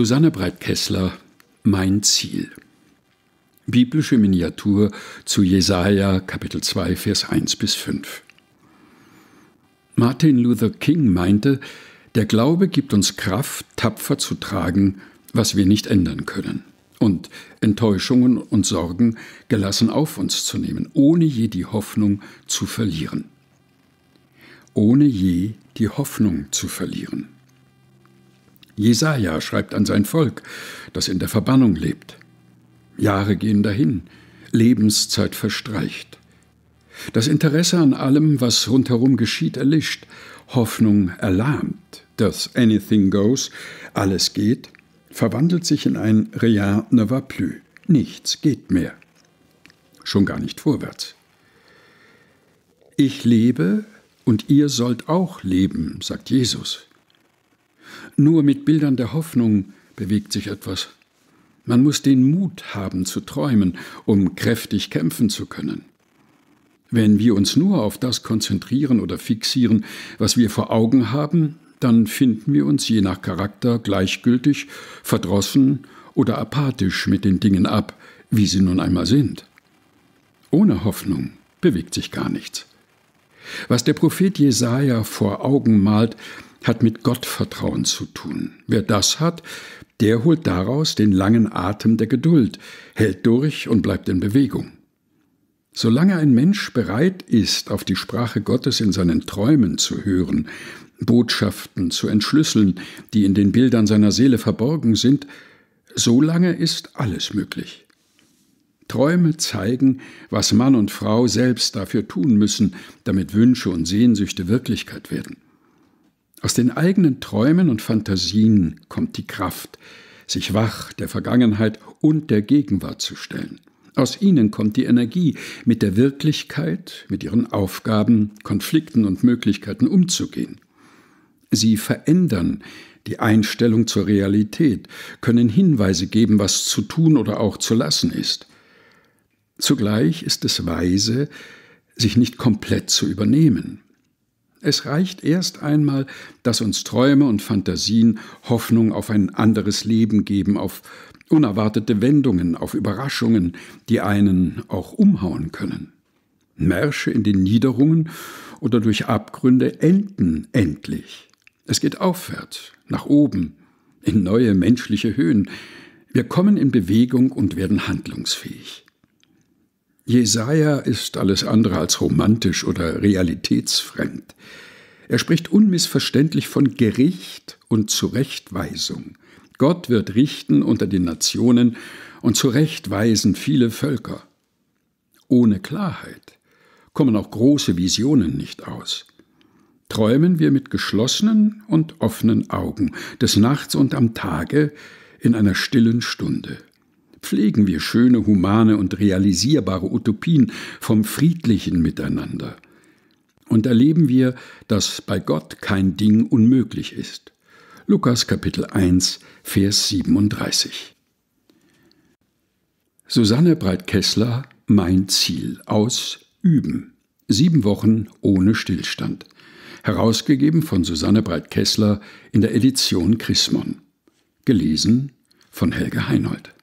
Susanne Breitkessler, Mein Ziel. Biblische Miniatur zu Jesaja Kapitel 2 Vers 1 bis 5. Martin Luther King meinte, der Glaube gibt uns Kraft, tapfer zu tragen, was wir nicht ändern können und Enttäuschungen und Sorgen gelassen auf uns zu nehmen, ohne je die Hoffnung zu verlieren. Ohne je die Hoffnung zu verlieren. Jesaja schreibt an sein Volk, das in der Verbannung lebt. Jahre gehen dahin, Lebenszeit verstreicht. Das Interesse an allem, was rundherum geschieht, erlischt, Hoffnung erlahmt. Das Anything Goes, alles geht, verwandelt sich in ein Rien ne va plus, nichts geht mehr. Schon gar nicht vorwärts. Ich lebe und ihr sollt auch leben, sagt Jesus. Nur mit Bildern der Hoffnung bewegt sich etwas. Man muss den Mut haben zu träumen, um kräftig kämpfen zu können. Wenn wir uns nur auf das konzentrieren oder fixieren, was wir vor Augen haben, dann finden wir uns je nach Charakter gleichgültig, verdrossen oder apathisch mit den Dingen ab, wie sie nun einmal sind. Ohne Hoffnung bewegt sich gar nichts. Was der Prophet Jesaja vor Augen malt, hat mit Gottvertrauen zu tun. Wer das hat, der holt daraus den langen Atem der Geduld, hält durch und bleibt in Bewegung. Solange ein Mensch bereit ist, auf die Sprache Gottes in seinen Träumen zu hören, Botschaften zu entschlüsseln, die in den Bildern seiner Seele verborgen sind, solange ist alles möglich. Träume zeigen, was Mann und Frau selbst dafür tun müssen, damit Wünsche und Sehnsüchte Wirklichkeit werden. Aus den eigenen Träumen und Fantasien kommt die Kraft, sich wach der Vergangenheit und der Gegenwart zu stellen. Aus ihnen kommt die Energie, mit der Wirklichkeit, mit ihren Aufgaben, Konflikten und Möglichkeiten umzugehen. Sie verändern die Einstellung zur Realität, können Hinweise geben, was zu tun oder auch zu lassen ist. Zugleich ist es weise, sich nicht komplett zu übernehmen. Es reicht erst einmal, dass uns Träume und Fantasien Hoffnung auf ein anderes Leben geben, auf unerwartete Wendungen, auf Überraschungen, die einen auch umhauen können. Märsche in den Niederungen oder durch Abgründe enden endlich. Es geht aufwärts, nach oben, in neue menschliche Höhen. Wir kommen in Bewegung und werden handlungsfähig. Jesaja ist alles andere als romantisch oder realitätsfremd. Er spricht unmissverständlich von Gericht und Zurechtweisung. Gott wird richten unter den Nationen und zurechtweisen viele Völker. Ohne Klarheit kommen auch große Visionen nicht aus. Träumen wir mit geschlossenen und offenen Augen, des Nachts und am Tage, in einer stillen Stunde. Pflegen wir schöne, humane und realisierbare Utopien vom friedlichen Miteinander. Und erleben wir, dass bei Gott kein Ding unmöglich ist. Lukas Kapitel 1, Vers 37. Susanne Breit-Kessler, Mein Ziel aus Üben. Sieben Wochen ohne Stillstand. Herausgegeben von Susanne Breit-Kessler in der Edition Chrismon. Gelesen von Helge Heinold.